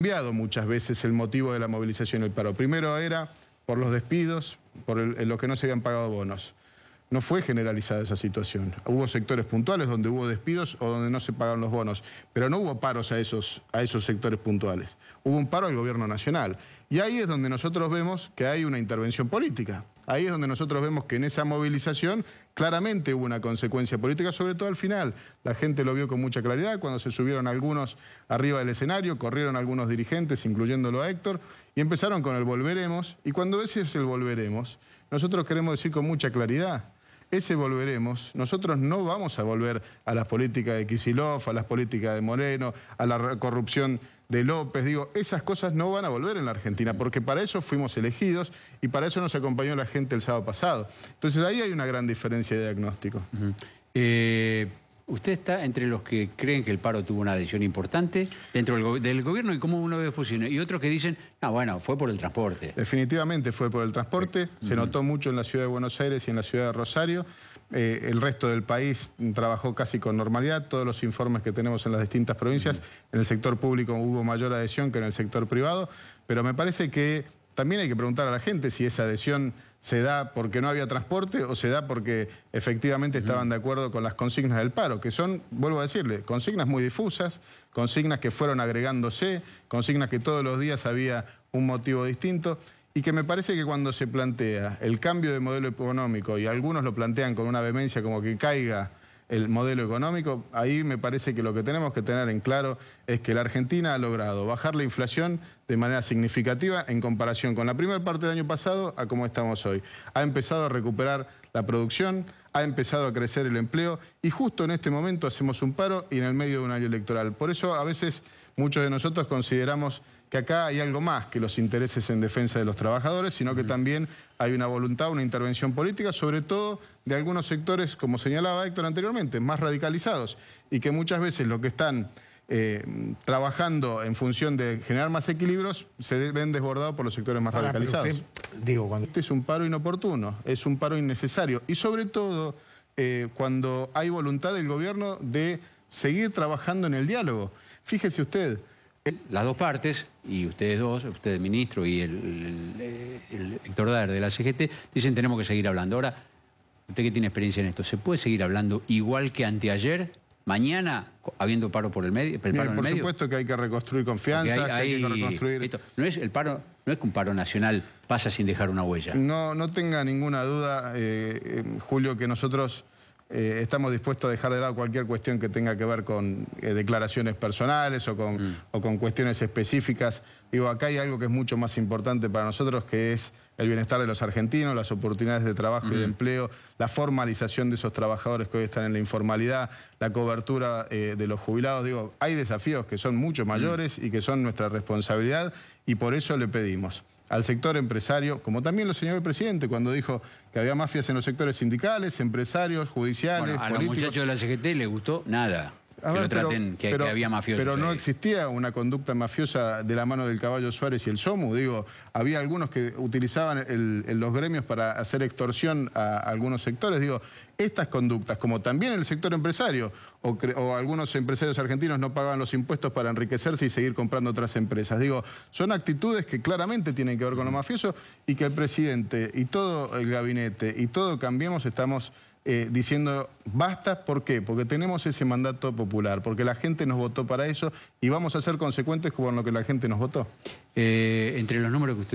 cambiado muchas veces el motivo de la movilización y el paro. Primero era por los despidos, por lo que no se habían pagado bonos. No fue generalizada esa situación. Hubo sectores puntuales donde hubo despidos o donde no se pagaron los bonos, pero no hubo paros a esos, a esos sectores puntuales. Hubo un paro al gobierno nacional. Y ahí es donde nosotros vemos que hay una intervención política. Ahí es donde nosotros vemos que en esa movilización claramente hubo una consecuencia política, sobre todo al final. La gente lo vio con mucha claridad cuando se subieron algunos arriba del escenario, corrieron algunos dirigentes, incluyéndolo a Héctor, y empezaron con el volveremos. Y cuando ese el volveremos, nosotros queremos decir con mucha claridad, ese volveremos, nosotros no vamos a volver a las políticas de Kisilov, a las políticas de Moreno, a la corrupción de López, digo, esas cosas no van a volver en la Argentina, porque para eso fuimos elegidos y para eso nos acompañó la gente el sábado pasado. Entonces ahí hay una gran diferencia de diagnóstico. ¿Usted está entre los que creen que el paro tuvo una adhesión importante dentro del, gobierno y cómo uno ve posiciones? Y otros que dicen, ah, bueno, fue por el transporte. Definitivamente fue por el transporte. Se mm. notó mucho en la ciudad de Buenos Aires y en la ciudad de Rosario. Eh, el resto del país trabajó casi con normalidad. Todos los informes que tenemos en las distintas provincias, mm. en el sector público hubo mayor adhesión que en el sector privado. Pero me parece que también hay que preguntar a la gente si esa adhesión se da porque no había transporte o se da porque efectivamente estaban de acuerdo con las consignas del paro, que son, vuelvo a decirle, consignas muy difusas, consignas que fueron agregándose, consignas que todos los días había un motivo distinto y que me parece que cuando se plantea el cambio de modelo económico y algunos lo plantean con una vehemencia como que caiga el modelo económico. Ahí me parece que lo que tenemos que tener en claro es que la Argentina ha logrado bajar la inflación de manera significativa en comparación con la primera parte del año pasado a cómo estamos hoy. Ha empezado a recuperar la producción, ha empezado a crecer el empleo y justo en este momento hacemos un paro y en el medio de un año electoral. Por eso a veces muchos de nosotros consideramos que acá hay algo más que los intereses en defensa de los trabajadores, sino que también hay una voluntad, una intervención política, sobre todo de algunos sectores, como señalaba Héctor anteriormente, más radicalizados y que muchas veces lo que están eh, trabajando en función de generar más equilibrios se ven desbordados por los sectores más radicalizados. digo, cuando... Este es un paro inoportuno, es un paro innecesario y sobre todo eh, cuando hay voluntad del gobierno de seguir trabajando en el diálogo. Fíjese usted, eh, las dos partes, y ustedes dos, usted ministro y el, Héctor Dar de la CGT, dicen tenemos que seguir hablando. Ahora, usted que tiene experiencia en esto, ¿se puede seguir hablando igual que anteayer? Mañana, habiendo paro por el, medio, por supuesto que hay que reconstruir confianza, hay, que reconstruir... no es el paro, no es que un paro nacional pasa sin dejar una huella. No, no tenga ninguna duda, eh, eh, Julio, que nosotros eh, estamos dispuestos a dejar de lado cualquier cuestión que tenga que ver con eh, declaraciones personales mm. o con, cuestiones específicas. Digo, acá hay algo que es mucho más importante para nosotros, que es el bienestar de los argentinos, las oportunidades de trabajo y de mm. empleo, la formalización de esos trabajadores que hoy están en la informalidad, la cobertura eh, de los jubilados. Digo, hay desafíos que son mucho mm. mayores y que son nuestra responsabilidad y por eso le pedimos al sector empresario, como también lo señaló el presidente cuando dijo que había mafias en los sectores sindicales, empresarios, judiciales, bueno, a los muchachos de la CGT le gustó nada que traten, pero, que, había Pero no existía una conducta mafiosa de la mano del caballo Suárez y el SOMU. Digo, había algunos que utilizaban los gremios para hacer extorsión a, algunos sectores. Digo, estas conductas, como también el sector empresario, o, algunos empresarios argentinos no pagaban los impuestos para enriquecerse y seguir comprando otras empresas. Digo, son actitudes que claramente tienen que ver con lo mm. mafioso y que el presidente y todo el gabinete y todo Cambiemos estamos eh, diciendo basta, ¿por qué? Porque tenemos ese mandato popular, porque la gente nos votó para eso y vamos a ser consecuentes con lo que la gente nos votó. Eh, entre los números que